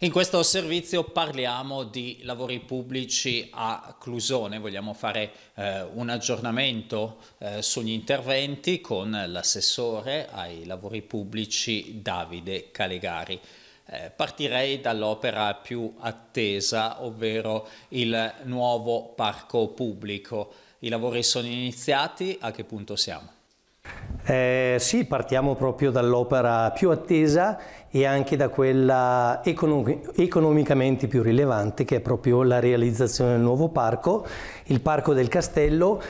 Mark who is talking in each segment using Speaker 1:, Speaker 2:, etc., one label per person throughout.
Speaker 1: In questo servizio parliamo di lavori pubblici a Clusone, vogliamo fare eh, un aggiornamento eh, sugli interventi con l'assessore ai lavori pubblici Davide Calegari. Eh, partirei dall'opera più attesa, ovvero il nuovo parco pubblico. I lavori sono iniziati, a che punto siamo? Eh,
Speaker 2: sì, partiamo proprio dall'opera più attesa e anche da quella economicamente più rilevante che è proprio la realizzazione del nuovo parco, il Parco del Castello,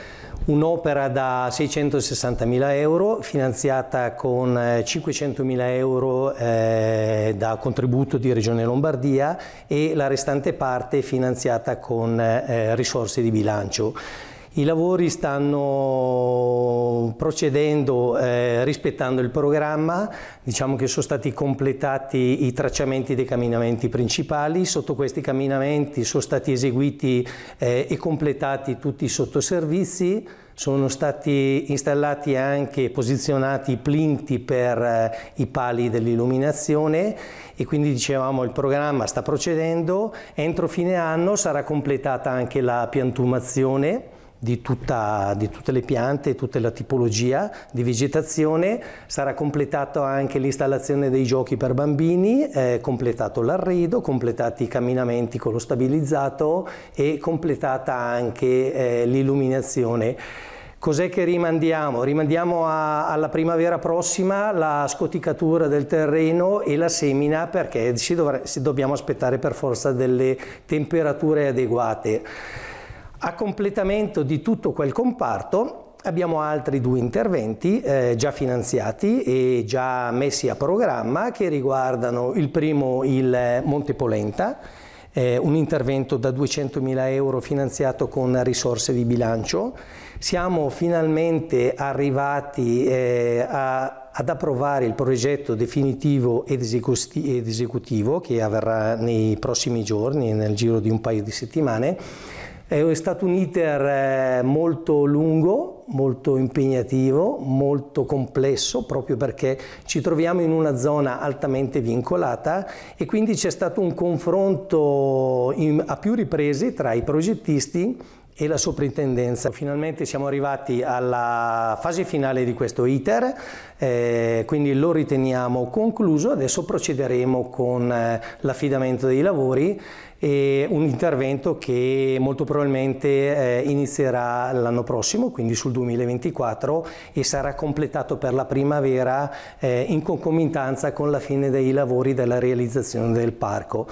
Speaker 2: un'opera da 660.000 euro finanziata con 500.000 eh, euro eh, da contributo di Regione Lombardia e la restante parte finanziata con eh, risorse di bilancio. I lavori stanno procedendo eh, rispettando il programma, diciamo che sono stati completati i tracciamenti dei camminamenti principali, sotto questi camminamenti sono stati eseguiti eh, e completati tutti i sottoservizi, sono stati installati anche e posizionati i plinti per eh, i pali dell'illuminazione e quindi dicevamo il programma sta procedendo, entro fine anno sarà completata anche la piantumazione di, tutta, di, tutte le piante, tutta la tipologia di vegetazione, sarà completata anche l'installazione dei giochi per bambini, eh, completato l'arredo, completati i camminamenti con lo stabilizzato e completata anche eh, l'illuminazione. Cos'è che rimandiamo? Rimandiamo a, alla primavera prossima la scoticatura del terreno e la semina perché ci, dovre, ci dobbiamo aspettare per forza delle temperature adeguate. A completamento di tutto quel comparto abbiamo altri due interventi eh, già finanziati e già messi a programma che riguardano il primo il Monte Polenta, eh, un intervento da 200.000 euro finanziato con risorse di bilancio. Siamo finalmente arrivati eh, a ad approvare il progetto definitivo ed esecutivo che avverrà nei prossimi giorni, nel giro di un paio di settimane, è stato un iter eh, molto lungo, molto impegnativo, molto complesso, proprio perché ci troviamo in una zona altamente vincolata e quindi c'è stato un confronto in, a più riprese tra i progettisti e la soprintendenza. Finalmente siamo arrivati alla fase finale di questo iter, eh, quindi lo riteniamo concluso, adesso procederemo con eh, l'affidamento dei lavori e un intervento che molto probabilmente eh, inizierà l'anno prossimo, quindi sul 2024 e sarà completato per la primavera eh, in concomitanza con la fine dei lavori della realizzazione del parco.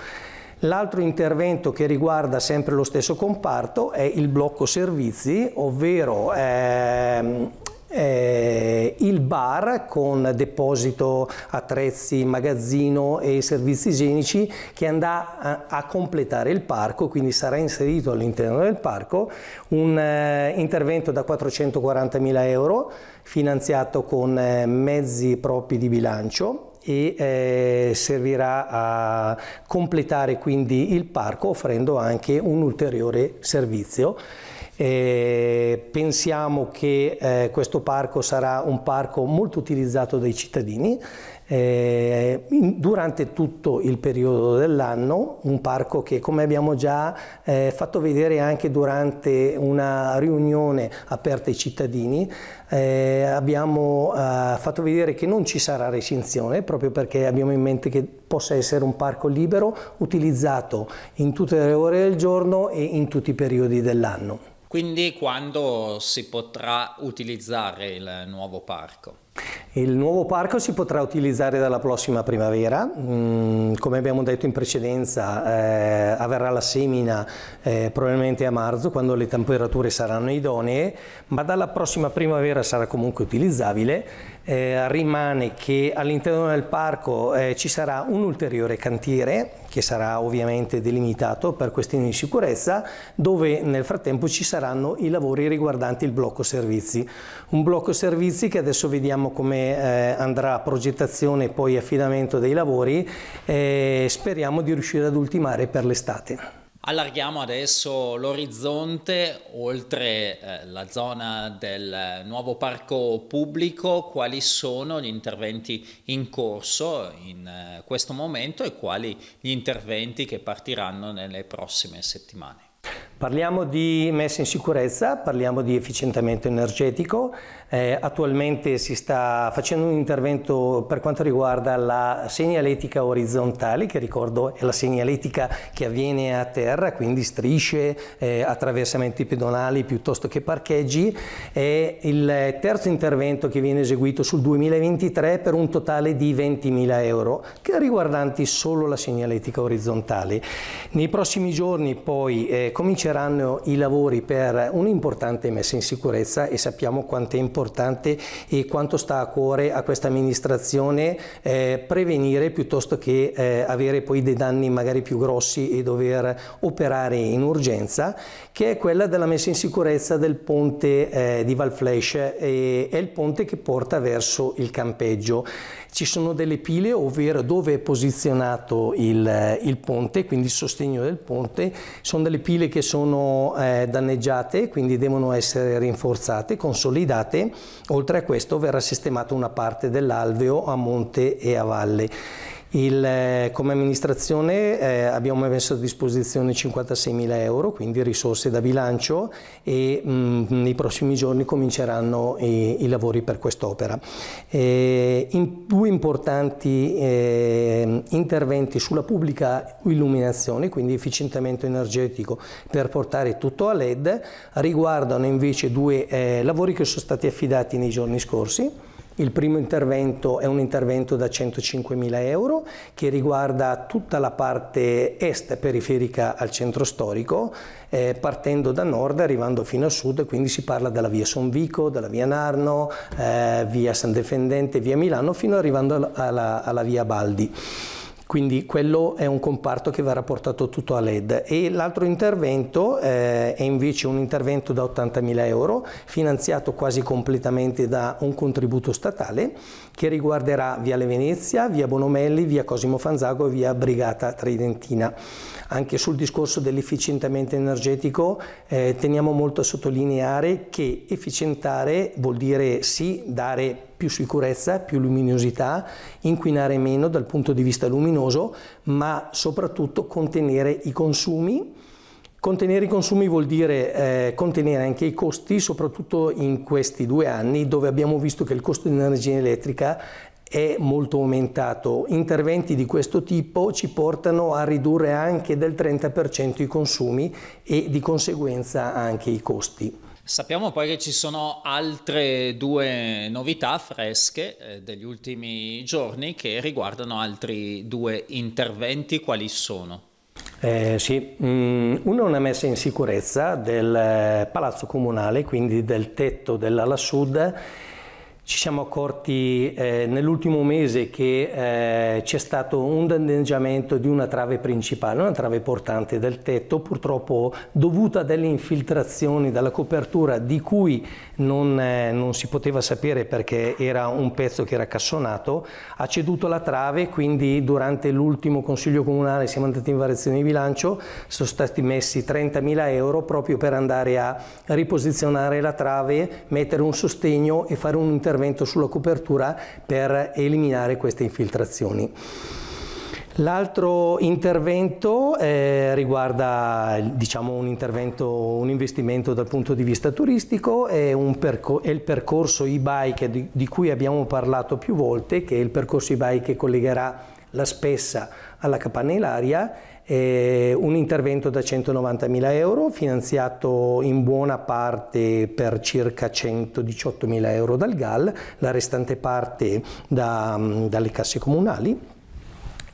Speaker 2: L'altro intervento che riguarda sempre lo stesso comparto è il blocco servizi, ovvero ehm, eh, il bar con deposito, attrezzi, magazzino e servizi igienici che andrà a, a completare il parco, quindi sarà inserito all'interno del parco un eh, intervento da 440.000 euro finanziato con eh, mezzi propri di bilancio e eh, servirà a completare quindi il parco offrendo anche un ulteriore servizio. Eh, pensiamo che eh, questo parco sarà un parco molto utilizzato dai cittadini eh, in, durante tutto il periodo dell'anno, un parco che come abbiamo già eh, fatto vedere anche durante una riunione aperta ai cittadini, eh, abbiamo eh, fatto vedere che non ci sarà recinzione proprio perché abbiamo in mente che possa essere un parco libero utilizzato in tutte le ore del giorno e in tutti i periodi dell'anno.
Speaker 1: Quindi quando si potrà utilizzare il nuovo parco?
Speaker 2: Il nuovo parco si potrà utilizzare dalla prossima primavera, mm, come abbiamo detto in precedenza eh, avverrà la semina eh, probabilmente a marzo quando le temperature saranno idonee, ma dalla prossima primavera sarà comunque utilizzabile eh, rimane che all'interno del parco eh, ci sarà un ulteriore cantiere che sarà ovviamente delimitato per questioni di sicurezza dove nel frattempo ci saranno i lavori riguardanti il blocco servizi. Un blocco servizi che adesso vediamo come eh, andrà progettazione e poi affidamento dei lavori e eh, speriamo di riuscire ad ultimare per l'estate.
Speaker 1: Allarghiamo adesso l'orizzonte oltre eh, la zona del nuovo parco pubblico, quali sono gli interventi in corso in eh, questo momento e quali gli interventi che partiranno nelle prossime settimane.
Speaker 2: Parliamo di messa in sicurezza, parliamo di efficientamento energetico, eh, attualmente si sta facendo un intervento per quanto riguarda la segnaletica orizzontale, che ricordo è la segnaletica che avviene a terra, quindi strisce, eh, attraversamenti pedonali piuttosto che parcheggi, è il terzo intervento che viene eseguito sul 2023 per un totale di 20.000 euro, che riguardanti solo la segnaletica orizzontale. Nei prossimi giorni poi eh, comincerà inizieranno i lavori per un'importante messa in sicurezza e sappiamo quanto è importante e quanto sta a cuore a questa amministrazione eh, prevenire piuttosto che eh, avere poi dei danni magari più grossi e dover operare in urgenza, che è quella della messa in sicurezza del ponte eh, di Valflash, è il ponte che porta verso il campeggio. Ci sono delle pile, ovvero dove è posizionato il, il ponte, quindi il sostegno del ponte, sono delle pile che sono eh, danneggiate, quindi devono essere rinforzate, consolidate. Oltre a questo verrà sistemata una parte dell'alveo a monte e a valle. Il, eh, come amministrazione eh, abbiamo messo a disposizione 56.000 euro, quindi risorse da bilancio e mh, mm, nei prossimi giorni cominceranno i, i lavori per quest'opera. Eh, in due importanti eh, interventi sulla pubblica illuminazione, quindi efficientamento energetico per portare tutto a LED, riguardano invece due eh, lavori che sono stati affidati nei giorni scorsi il primo intervento è un intervento da 105.000 euro che riguarda tutta la parte est periferica al centro storico, eh, partendo da nord arrivando fino a sud, quindi si parla della via Sonvico, della via Narno, eh, via San Defendente, via Milano, fino arrivando alla, alla via Baldi. Quindi quello è un comparto che verrà portato tutto a LED. E l'altro intervento eh, è invece un intervento da 80.000 euro, finanziato quasi completamente da un contributo statale, che riguarderà via Le Venezia, via Bonomelli, via Cosimo Fanzago e via Brigata Tridentina. Anche sul discorso dell'efficientamento energetico eh, teniamo molto a sottolineare che efficientare vuol dire sì dare più sicurezza, più luminosità, inquinare meno dal punto di vista luminoso, ma soprattutto contenere i consumi. Contenere i consumi vuol dire eh, contenere anche i costi, soprattutto in questi due anni dove abbiamo visto che il costo di energia elettrica è molto aumentato. Interventi di questo tipo ci portano a ridurre anche del 30% i consumi e di conseguenza anche i
Speaker 1: costi. Sappiamo poi che ci sono altre due novità fresche eh, degli ultimi giorni che riguardano altri due interventi. Quali sono?
Speaker 2: Eh, sì, mm, uno è una messa in sicurezza del eh, palazzo comunale, quindi del tetto dell'ala sud ci siamo accorti eh, nell'ultimo mese che eh, c'è stato un danneggiamento di una trave principale, una trave portante del tetto, purtroppo dovuta a delle infiltrazioni dalla copertura di cui non, eh, non, si poteva sapere perché era un pezzo che era cassonato, ha ceduto la trave, quindi durante l'ultimo Consiglio Comunale siamo andati in variazione di bilancio, sono stati messi 30.000 euro proprio per andare a riposizionare la trave, mettere un sostegno e fare un intervento intervento sulla copertura per eliminare queste infiltrazioni. L'altro intervento eh, riguarda diciamo, un, intervento, un, investimento dal punto di vista turistico, è, è il percorso e-bike di, di, cui abbiamo parlato più volte, che è il percorso e-bike che collegherà la Spessa alla Aria eh, un intervento da 190.000 euro finanziato in buona parte per circa 118.000 euro dal GAL, la restante parte da, mm, dalle casse comunali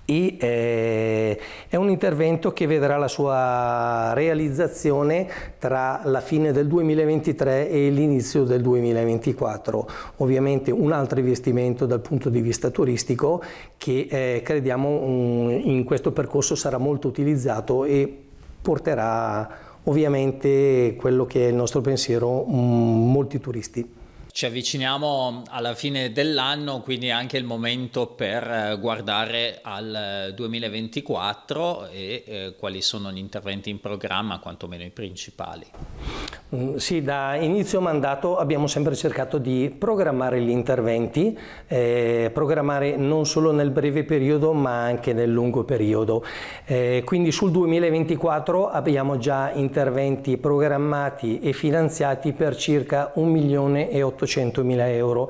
Speaker 2: e eh, è un intervento che vedrà la sua realizzazione tra la fine del 2023 e l'inizio del 2024. Ovviamente un altro investimento dal punto di vista turistico che eh, crediamo um, in questo percorso sarà molto utilizzato e porterà ovviamente quello che è il nostro pensiero um, molti turisti
Speaker 1: ci avviciniamo alla fine dell'anno, quindi è anche il momento per eh, guardare al 2024 eh, e eh, quali sono gli interventi in programma, quantomeno i principali.
Speaker 2: Mm, sì, da inizio mandato abbiamo sempre cercato di programmare gli interventi, eh, programmare non solo nel breve periodo ma anche nel lungo periodo. Eh, quindi sul 2024 abbiamo già interventi programmati e finanziati per circa 1 milione e 800 800.000 euro.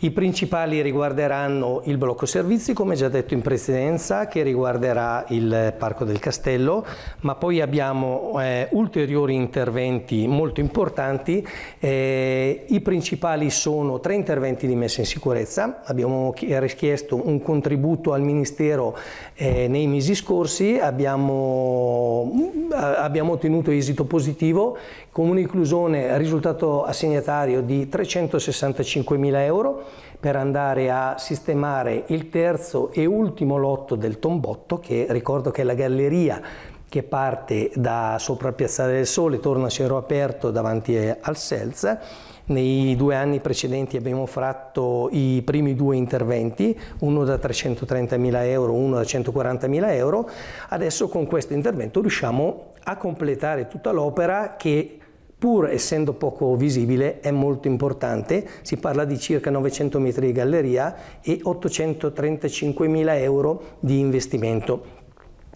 Speaker 2: I principali riguarderanno il blocco servizi, come già detto in precedenza, che riguarderà il Parco del Castello, ma poi abbiamo eh, ulteriori interventi molto importanti. Eh, I principali sono tre interventi di messa in sicurezza. Abbiamo richiesto un contributo al Ministero eh, nei mesi scorsi, abbiamo, abbiamo ottenuto esito positivo con un'inclusione risultato assegnatario di 300 165.000 euro per andare a sistemare il terzo e ultimo lotto del Tombotto, che ricordo che è la galleria che parte da sopra Piazzale del Sole, torna a cielo aperto davanti al Selza. Nei due anni precedenti abbiamo fatto i primi due interventi, uno da 330.000 euro, uno da 140.000 euro. Adesso con questo intervento riusciamo a completare tutta l'opera che pur essendo poco visibile, è molto importante, si parla di circa 900 metri di galleria e 835 mila euro di investimento.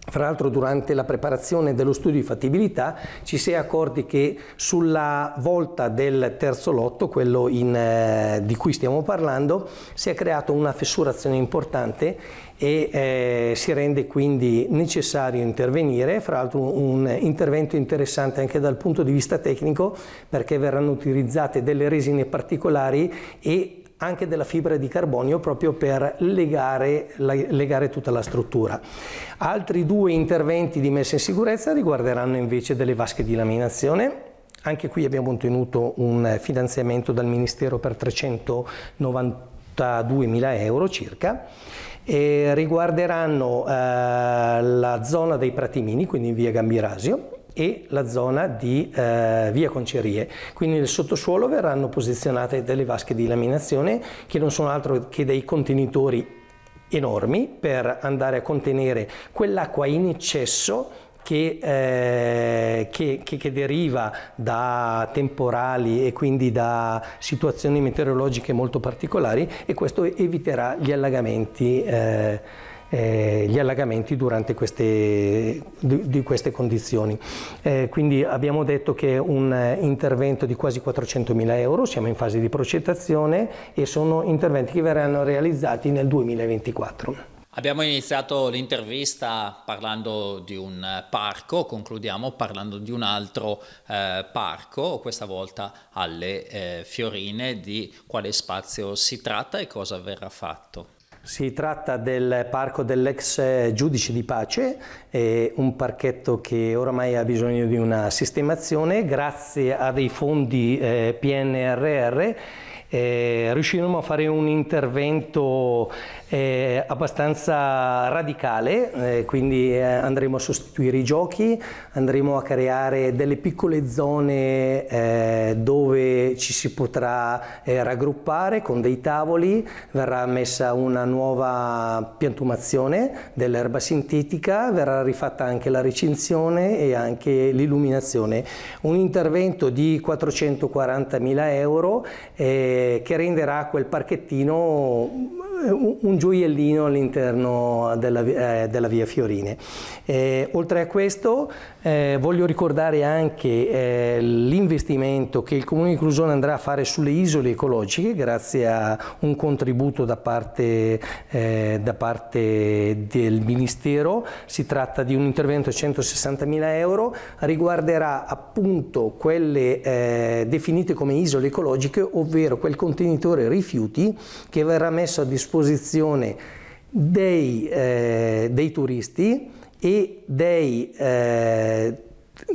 Speaker 2: Fra l'altro durante la preparazione dello studio di fattibilità ci si è accorti che sulla volta del terzo lotto, quello in, eh, di cui stiamo parlando, si è creata una fessurazione importante e eh, si rende quindi necessario intervenire, fra l'altro un intervento interessante anche dal punto di vista tecnico perché verranno utilizzate delle resine particolari e anche della fibra di carbonio proprio per legare, legare tutta la struttura. Altri due interventi di messa in sicurezza riguarderanno invece delle vasche di laminazione anche qui abbiamo ottenuto un finanziamento dal Ministero per 392 mila euro circa e riguarderanno eh, la zona dei Pratimini, quindi in via Gambirasio, e la zona di eh, via Concerie. Quindi nel sottosuolo verranno posizionate delle vasche di laminazione che non sono altro che dei contenitori enormi per andare a contenere quell'acqua in eccesso che, eh, che, che, che, deriva da temporali e quindi da situazioni meteorologiche molto particolari e questo eviterà gli allagamenti. Eh, eh, gli allagamenti durante queste, di, di queste condizioni. Eh, quindi abbiamo detto che è un eh, intervento di quasi 400.000 euro, siamo in fase di progettazione e sono interventi che verranno realizzati nel 2024.
Speaker 1: Abbiamo iniziato l'intervista parlando di un parco, concludiamo parlando di un altro eh, parco, questa volta alle eh, Fiorine, di quale spazio si tratta e cosa verrà fatto.
Speaker 2: Si tratta del parco dell'ex eh, giudice di pace, un parchetto che oramai ha bisogno di una sistemazione grazie a dei fondi eh, PNRR eh, riusciremo a fare un intervento eh, abbastanza radicale, eh, quindi eh, andremo a sostituire i giochi, andremo a creare delle piccole zone eh, dove ci si potrà eh, raggruppare con dei tavoli, verrà messa una nuova piantumazione dell'erba sintetica, verrà rifatta anche la recinzione e anche l'illuminazione. Un intervento di 440 mila euro che renderà quel parchettino eh, un gioiellino all'interno della, eh, della, via Fiorine. Eh, oltre a questo eh, voglio ricordare anche eh, l'investimento che il Comune di Clusone andrà a fare sulle isole ecologiche grazie a un contributo da parte, eh, da parte del Ministero. Si tratta di un intervento di mila euro, riguarderà appunto quelle definite come isole ecologiche, ovvero quel contenitore rifiuti che verrà messo a disposizione disposizione dei, eh, dei turisti e dei eh,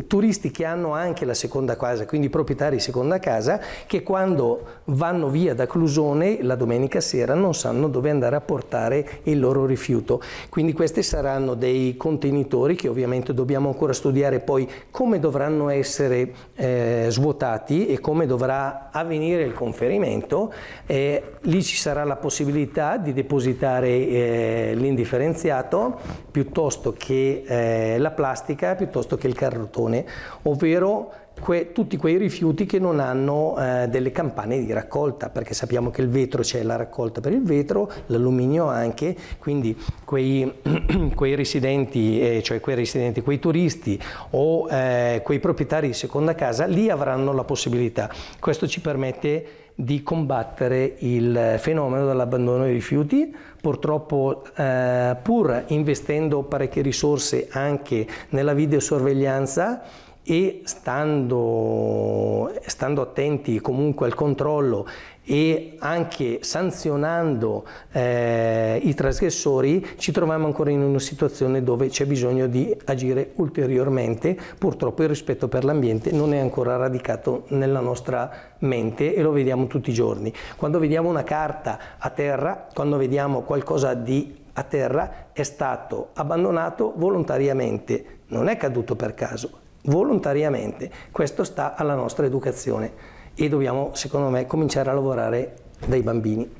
Speaker 2: turisti che hanno anche la seconda casa, quindi proprietari di seconda casa, che quando vanno via da Clusone la domenica sera non sanno dove andare a portare il loro rifiuto. Quindi questi saranno dei contenitori che ovviamente dobbiamo ancora studiare poi come dovranno essere eh, svuotati e come dovrà avvenire il conferimento. Eh, lì ci sarà la possibilità di depositare eh, l'indifferenziato piuttosto che eh, la plastica, piuttosto che il carrotto maratone, ovvero que tutti quei rifiuti che non hanno eh, delle campane di raccolta, perché sappiamo che il vetro c'è la raccolta per il vetro, l'alluminio anche, quindi quei, quei residenti, eh, cioè quei residenti, quei turisti o eh, quei proprietari di seconda casa, lì avranno la possibilità. Questo ci permette di combattere il fenomeno dell'abbandono dei rifiuti, purtroppo eh, pur investendo parecchie risorse anche nella videosorveglianza, e stando, stando attenti comunque al controllo e anche sanzionando eh, i trasgressori ci troviamo ancora in una situazione dove c'è bisogno di agire ulteriormente. Purtroppo il rispetto per l'ambiente non è ancora radicato nella nostra mente e lo vediamo tutti i giorni. Quando vediamo una carta a terra, quando vediamo qualcosa di a terra, è stato abbandonato volontariamente, non è caduto per caso, volontariamente. Questo sta alla nostra educazione e dobbiamo, secondo me, cominciare a lavorare dai bambini,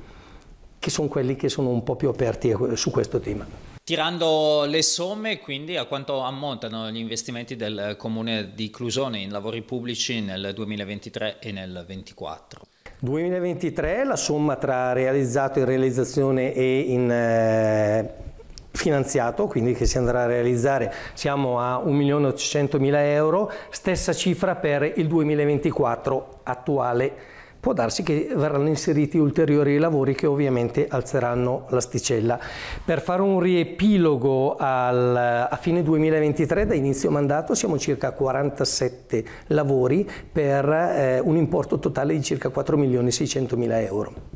Speaker 2: che sono quelli che sono un po' più aperti su questo tema.
Speaker 1: Tirando le somme, quindi, a quanto ammontano gli investimenti del Comune di Clusone in lavori pubblici nel 2023 e nel 2024?
Speaker 2: 2023 la somma tra realizzato in realizzazione e in eh, finanziato, quindi che si andrà a realizzare, siamo a 1.800.000 euro, stessa cifra per il 2024 attuale. Può darsi che verranno inseriti ulteriori lavori che ovviamente alzeranno l'asticella. Per fare un riepilogo al, a fine 2023, da inizio mandato, siamo circa 47 lavori per eh, un importo totale di circa 4.600.000 euro.